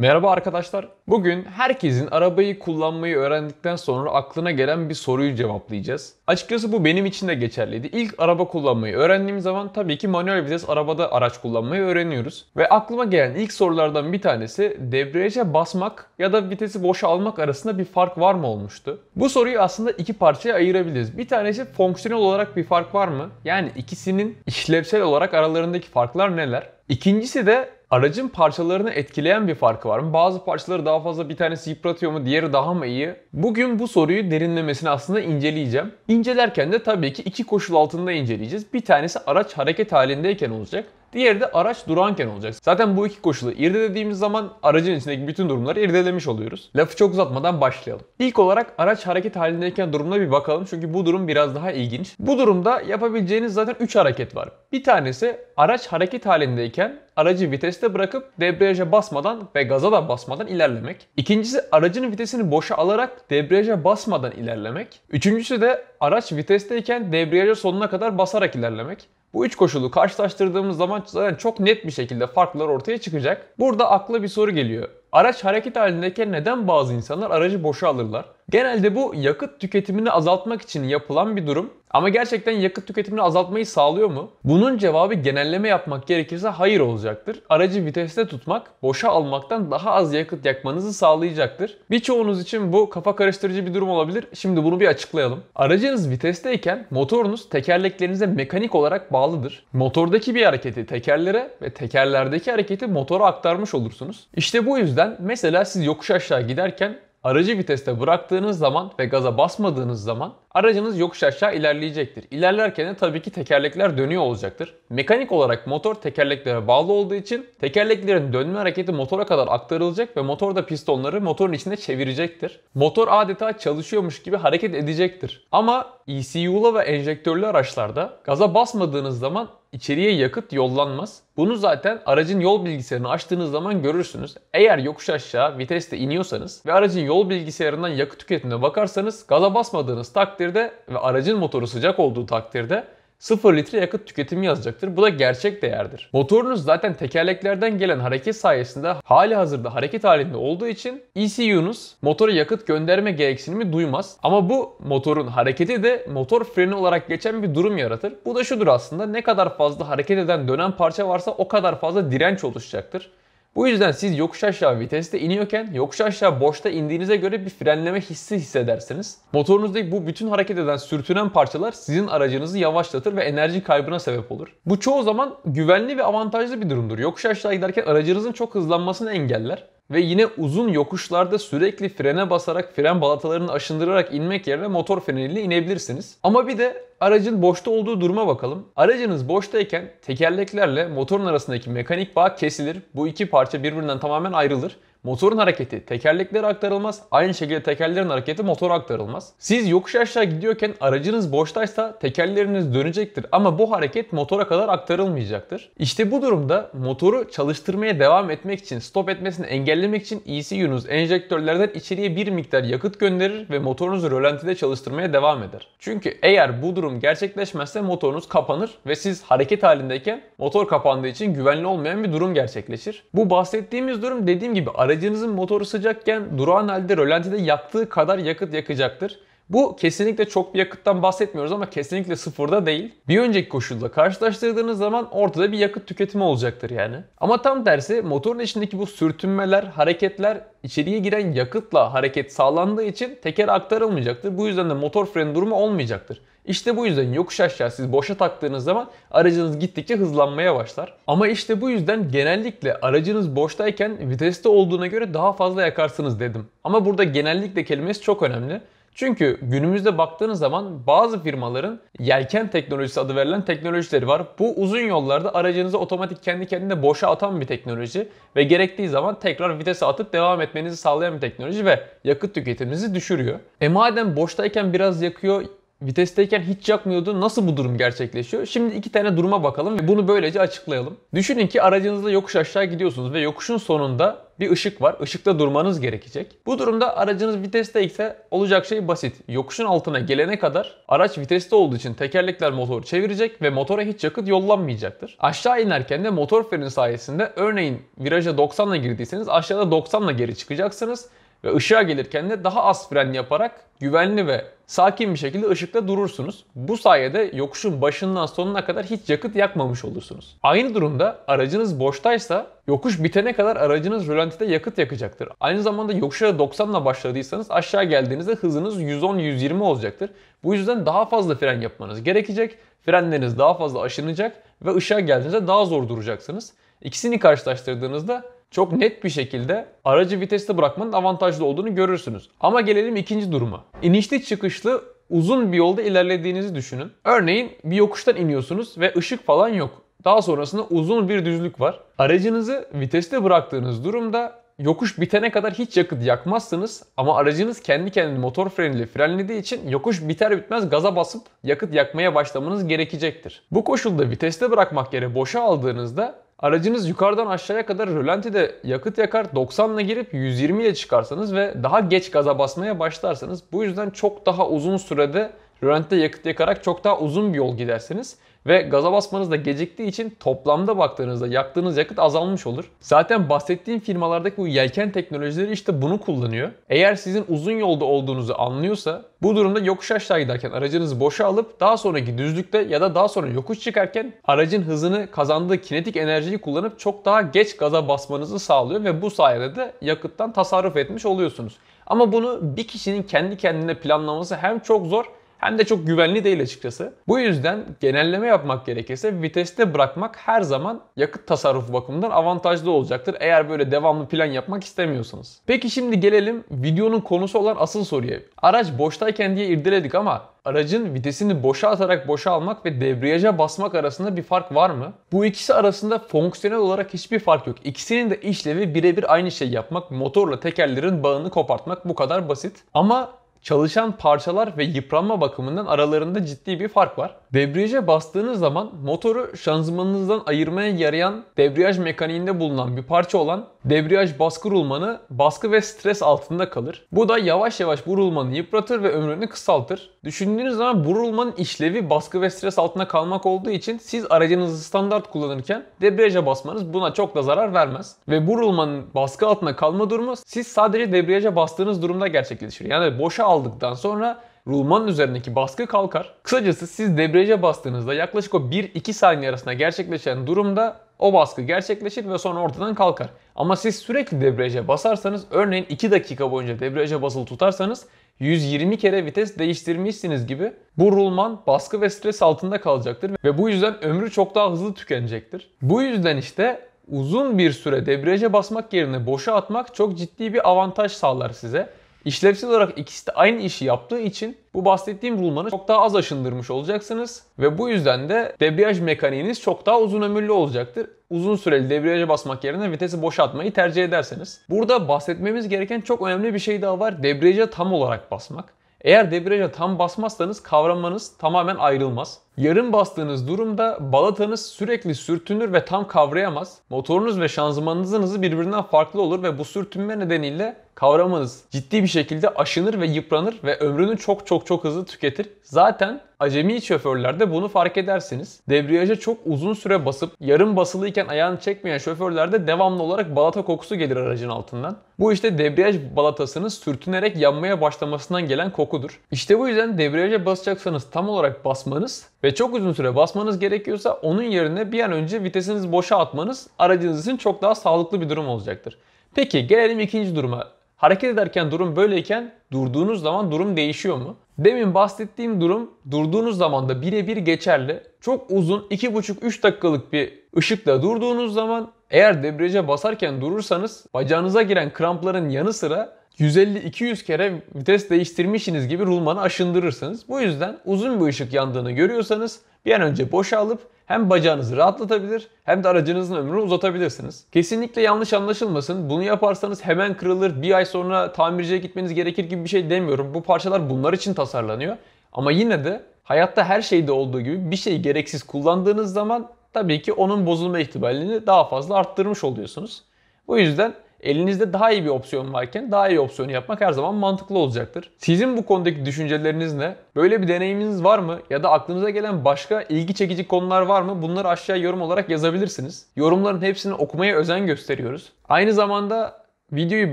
Merhaba arkadaşlar. Bugün herkesin arabayı kullanmayı öğrendikten sonra aklına gelen bir soruyu cevaplayacağız. Açıkçası bu benim için de geçerliydi. İlk araba kullanmayı öğrendiğim zaman tabii ki manuel vites arabada araç kullanmayı öğreniyoruz. Ve aklıma gelen ilk sorulardan bir tanesi debriyaja basmak ya da vitesi boşa almak arasında bir fark var mı olmuştu? Bu soruyu aslında iki parçaya ayırabiliriz. Bir tanesi fonksiyonel olarak bir fark var mı? Yani ikisinin işlevsel olarak aralarındaki farklar neler? İkincisi de aracın parçalarını etkileyen bir farkı var mı? Bazı parçaları daha fazla bir tanesi yıpratıyor mu, diğeri daha mı iyi? Bugün bu soruyu derinlemesine aslında inceleyeceğim. İncelerken de tabii ki iki koşul altında inceleyeceğiz. Bir tanesi araç hareket halindeyken olacak. Diğeri de araç duranken olacak. Zaten bu iki koşulu irdelediğimiz zaman aracın içindeki bütün durumları irdelemiş oluyoruz. Lafı çok uzatmadan başlayalım. İlk olarak araç hareket halindeyken durumuna bir bakalım çünkü bu durum biraz daha ilginç. Bu durumda yapabileceğiniz zaten 3 hareket var. Bir tanesi araç hareket halindeyken aracı viteste bırakıp debriyaja basmadan ve gaza da basmadan ilerlemek. İkincisi aracın vitesini boşa alarak debriyaja basmadan ilerlemek. Üçüncüsü de araç vitesteyken debriyaja sonuna kadar basarak ilerlemek. Bu üç koşulu karşılaştırdığımız zaman zaten çok net bir şekilde farklar ortaya çıkacak. Burada akla bir soru geliyor. Araç hareket halindeyken neden bazı insanlar aracı boşa alırlar? Genelde bu yakıt tüketimini azaltmak için yapılan bir durum. Ama gerçekten yakıt tüketimini azaltmayı sağlıyor mu? Bunun cevabı genelleme yapmak gerekirse hayır olacaktır. Aracı viteste tutmak boşa almaktan daha az yakıt yakmanızı sağlayacaktır. Birçoğunuz için bu kafa karıştırıcı bir durum olabilir. Şimdi bunu bir açıklayalım. Aracınız vitesteyken motorunuz tekerleklerinize mekanik olarak bağlıdır. Motordaki bir hareketi tekerlere ve tekerlerdeki hareketi motora aktarmış olursunuz. İşte bu yüzden mesela siz yokuş aşağı giderken Aracı viteste bıraktığınız zaman ve gaza basmadığınız zaman aracınız yokuş aşağı ilerleyecektir. İlerlerken de tabii ki tekerlekler dönüyor olacaktır. Mekanik olarak motor tekerleklere bağlı olduğu için tekerleklerin dönme hareketi motora kadar aktarılacak ve motor da pistonları motorun içinde çevirecektir. Motor adeta çalışıyormuş gibi hareket edecektir. Ama ECU'lu ve enjektörlü araçlarda gaza basmadığınız zaman içeriye yakıt yollanmaz. Bunu zaten aracın yol bilgisayarını açtığınız zaman görürsünüz. Eğer yokuş aşağı viteste iniyorsanız ve aracın yol bilgisayarından yakıt tüketimine bakarsanız gaza basmadığınız takdirde ve aracın motoru sıcak olduğu takdirde 0 litre yakıt tüketimi yazacaktır. Bu da gerçek değerdir. Motorunuz zaten tekerleklerden gelen hareket sayesinde hali hazırda hareket halinde olduğu için ECU'nuz motora yakıt gönderme gereksinimi duymaz. Ama bu motorun hareketi de motor freni olarak geçen bir durum yaratır. Bu da şudur aslında ne kadar fazla hareket eden dönen parça varsa o kadar fazla direnç oluşacaktır. Bu yüzden siz yokuş aşağı viteste iniyorken yokuş aşağı boşta indiğinize göre bir frenleme hissi hissedersiniz. Motorunuzdaki bu bütün hareket eden sürtünen parçalar sizin aracınızı yavaşlatır ve enerji kaybına sebep olur. Bu çoğu zaman güvenli ve avantajlı bir durumdur. Yokuş aşağı giderken aracınızın çok hızlanmasını engeller ve yine uzun yokuşlarda sürekli frene basarak fren balatalarını aşındırarak inmek yerine motor freniyle inebilirsiniz. Ama bir de aracın boşta olduğu duruma bakalım. Aracınız boştayken tekerleklerle motorun arasındaki mekanik bağ kesilir. Bu iki parça birbirinden tamamen ayrılır. Motorun hareketi tekerleklere aktarılmaz. Aynı şekilde tekerlerin hareketi motora aktarılmaz. Siz yokuş aşağı gidiyorken aracınız boştaysa tekerleriniz dönecektir ama bu hareket motora kadar aktarılmayacaktır. İşte bu durumda motoru çalıştırmaya devam etmek için, stop etmesini engellemek için ECU'nuz enjektörlerden içeriye bir miktar yakıt gönderir ve motorunuzu rölantide çalıştırmaya devam eder. Çünkü eğer bu durum gerçekleşmezse motorunuz kapanır ve siz hareket halindeyken motor kapandığı için güvenli olmayan bir durum gerçekleşir. Bu bahsettiğimiz durum dediğim gibi aracınızın motoru sıcakken durağan halde rölantide yaktığı kadar yakıt yakacaktır. Bu kesinlikle çok bir yakıttan bahsetmiyoruz ama kesinlikle sıfırda değil. Bir önceki koşulda karşılaştırdığınız zaman ortada bir yakıt tüketimi olacaktır yani. Ama tam tersi motorun içindeki bu sürtünmeler, hareketler içeriye giren yakıtla hareket sağlandığı için teker aktarılmayacaktır. Bu yüzden de motor freni durumu olmayacaktır. İşte bu yüzden yokuş aşağı siz boşa taktığınız zaman aracınız gittikçe hızlanmaya başlar. Ama işte bu yüzden genellikle aracınız boştayken viteste olduğuna göre daha fazla yakarsınız dedim. Ama burada genellikle kelimesi çok önemli. Çünkü günümüzde baktığınız zaman bazı firmaların yelken teknolojisi adı verilen teknolojileri var. Bu uzun yollarda aracınızı otomatik kendi kendine boşa atan bir teknoloji ve gerektiği zaman tekrar vitese atıp devam etmenizi sağlayan bir teknoloji ve yakıt tüketiminizi düşürüyor. E madem boştayken biraz yakıyor, Vitesteyken hiç yakmıyordu. Nasıl bu durum gerçekleşiyor? Şimdi iki tane duruma bakalım ve bunu böylece açıklayalım. Düşünün ki aracınızla yokuş aşağı gidiyorsunuz ve yokuşun sonunda bir ışık var. Işıkta durmanız gerekecek. Bu durumda aracınız viteste ise olacak şey basit. Yokuşun altına gelene kadar araç viteste olduğu için tekerlekler motoru çevirecek ve motora hiç yakıt yollanmayacaktır. Aşağı inerken de motor freni sayesinde örneğin viraja 90 ile girdiyseniz aşağıda 90 ile geri çıkacaksınız ve ışığa gelirken de daha az fren yaparak güvenli ve sakin bir şekilde ışıkta durursunuz. Bu sayede yokuşun başından sonuna kadar hiç yakıt yakmamış olursunuz. Aynı durumda aracınız boştaysa yokuş bitene kadar aracınız rölantide yakıt yakacaktır. Aynı zamanda yokuşa 90 ile başladıysanız aşağı geldiğinizde hızınız 110-120 olacaktır. Bu yüzden daha fazla fren yapmanız gerekecek. Frenleriniz daha fazla aşınacak ve ışığa geldiğinizde daha zor duracaksınız. İkisini karşılaştırdığınızda çok net bir şekilde aracı viteste bırakmanın avantajlı olduğunu görürsünüz. Ama gelelim ikinci duruma. İnişli çıkışlı uzun bir yolda ilerlediğinizi düşünün. Örneğin bir yokuştan iniyorsunuz ve ışık falan yok. Daha sonrasında uzun bir düzlük var. Aracınızı viteste bıraktığınız durumda yokuş bitene kadar hiç yakıt yakmazsınız ama aracınız kendi kendini motor freniyle frenlediği için yokuş biter bitmez gaza basıp yakıt yakmaya başlamanız gerekecektir. Bu koşulda viteste bırakmak yere boşa aldığınızda Aracınız yukarıdan aşağıya kadar rölantide yakıt yakar. 90 ile girip 120 ile çıkarsanız ve daha geç gaza basmaya başlarsanız bu yüzden çok daha uzun sürede rölantide yakıt yakarak çok daha uzun bir yol gidersiniz ve gaza basmanız da geciktiği için toplamda baktığınızda yaktığınız yakıt azalmış olur. Zaten bahsettiğim firmalardaki bu yelken teknolojileri işte bunu kullanıyor. Eğer sizin uzun yolda olduğunuzu anlıyorsa bu durumda yokuş aşağı giderken aracınızı boşa alıp daha sonraki düzlükte ya da daha sonra yokuş çıkarken aracın hızını kazandığı kinetik enerjiyi kullanıp çok daha geç gaza basmanızı sağlıyor ve bu sayede de yakıttan tasarruf etmiş oluyorsunuz. Ama bunu bir kişinin kendi kendine planlaması hem çok zor hem de çok güvenli değil açıkçası. Bu yüzden genelleme yapmak gerekirse viteste bırakmak her zaman yakıt tasarrufu bakımından avantajlı olacaktır. Eğer böyle devamlı plan yapmak istemiyorsanız. Peki şimdi gelelim videonun konusu olan asıl soruya. Araç boştayken diye irdeledik ama aracın vitesini boşa atarak boşa almak ve debriyaja basmak arasında bir fark var mı? Bu ikisi arasında fonksiyonel olarak hiçbir fark yok. İkisinin de işlevi birebir aynı şey yapmak, motorla tekerlerin bağını kopartmak bu kadar basit. Ama çalışan parçalar ve yıpranma bakımından aralarında ciddi bir fark var. Debriyaja bastığınız zaman motoru şanzımanınızdan ayırmaya yarayan debriyaj mekaniğinde bulunan bir parça olan debriyaj baskı rulmanı baskı ve stres altında kalır. Bu da yavaş yavaş bu rulmanı yıpratır ve ömrünü kısaltır. Düşündüğünüz zaman bu rulmanın işlevi baskı ve stres altında kalmak olduğu için siz aracınızı standart kullanırken debriyaja basmanız buna çok da zarar vermez. Ve bu rulmanın baskı altında kalma durumu siz sadece debriyaja bastığınız durumda gerçekleşir. Yani boşa aldıktan sonra rulmanın üzerindeki baskı kalkar. Kısacası siz debriyaja bastığınızda yaklaşık o 1-2 saniye arasında gerçekleşen durumda o baskı gerçekleşir ve sonra ortadan kalkar. Ama siz sürekli debriyaja basarsanız örneğin 2 dakika boyunca debriyaja basılı tutarsanız 120 kere vites değiştirmişsiniz gibi bu rulman baskı ve stres altında kalacaktır ve bu yüzden ömrü çok daha hızlı tükenecektir. Bu yüzden işte uzun bir süre debriyaja basmak yerine boşa atmak çok ciddi bir avantaj sağlar size. İşlevsel olarak ikisi de aynı işi yaptığı için bu bahsettiğim rulmanı çok daha az aşındırmış olacaksınız. Ve bu yüzden de debriyaj mekaniğiniz çok daha uzun ömürlü olacaktır. Uzun süreli debriyaja basmak yerine vitesi boşaltmayı tercih ederseniz. Burada bahsetmemiz gereken çok önemli bir şey daha var. Debriyaja tam olarak basmak. Eğer debriyaja tam basmazsanız kavramanız tamamen ayrılmaz. Yarım bastığınız durumda balatanız sürekli sürtünür ve tam kavrayamaz. Motorunuz ve şanzımanınızın hızı birbirinden farklı olur ve bu sürtünme nedeniyle kavramanız ciddi bir şekilde aşınır ve yıpranır ve ömrünü çok çok çok hızlı tüketir. Zaten acemi şoförlerde bunu fark edersiniz. Debriyaja çok uzun süre basıp yarım basılıyken ayağını çekmeyen şoförlerde devamlı olarak balata kokusu gelir aracın altından. Bu işte debriyaj balatasının sürtünerek yanmaya başlamasından gelen kokudur. İşte bu yüzden debriyaja basacaksanız tam olarak basmanız ve çok uzun süre basmanız gerekiyorsa onun yerine bir an önce vitesinizi boşa atmanız aracınız için çok daha sağlıklı bir durum olacaktır. Peki gelelim ikinci duruma. Hareket ederken durum böyleyken durduğunuz zaman durum değişiyor mu? Demin bahsettiğim durum durduğunuz zaman da birebir geçerli. Çok uzun 2,5-3 dakikalık bir ışıkla durduğunuz zaman eğer debriyaja basarken durursanız bacağınıza giren krampların yanı sıra 150-200 kere vites değiştirmişsiniz gibi rulmanı aşındırırsınız. Bu yüzden uzun bir ışık yandığını görüyorsanız bir an önce boşa alıp hem bacağınızı rahatlatabilir hem de aracınızın ömrünü uzatabilirsiniz. Kesinlikle yanlış anlaşılmasın. Bunu yaparsanız hemen kırılır, bir ay sonra tamirciye gitmeniz gerekir gibi bir şey demiyorum. Bu parçalar bunlar için tasarlanıyor. Ama yine de hayatta her şeyde olduğu gibi bir şey gereksiz kullandığınız zaman tabii ki onun bozulma ihtimalini daha fazla arttırmış oluyorsunuz. Bu yüzden elinizde daha iyi bir opsiyon varken daha iyi opsiyonu yapmak her zaman mantıklı olacaktır. Sizin bu konudaki düşünceleriniz ne? Böyle bir deneyiminiz var mı? Ya da aklınıza gelen başka ilgi çekici konular var mı? Bunları aşağıya yorum olarak yazabilirsiniz. Yorumların hepsini okumaya özen gösteriyoruz. Aynı zamanda Videoyu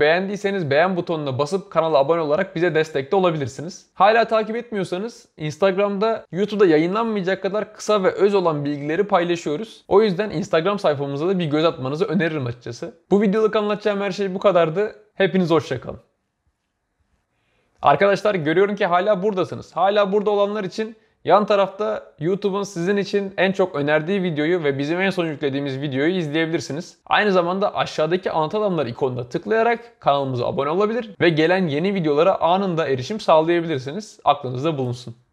beğendiyseniz beğen butonuna basıp kanala abone olarak bize destekte de olabilirsiniz. Hala takip etmiyorsanız Instagram'da YouTube'da yayınlanmayacak kadar kısa ve öz olan bilgileri paylaşıyoruz. O yüzden Instagram sayfamıza da bir göz atmanızı öneririm açıkçası. Bu videoluk anlatacağım her şey bu kadardı. Hepiniz hoşçakalın. Arkadaşlar görüyorum ki hala buradasınız. Hala burada olanlar için Yan tarafta YouTube'un sizin için en çok önerdiği videoyu ve bizim en son yüklediğimiz videoyu izleyebilirsiniz. Aynı zamanda aşağıdaki anlatan adamlar ikonuna tıklayarak kanalımıza abone olabilir ve gelen yeni videolara anında erişim sağlayabilirsiniz. Aklınızda bulunsun.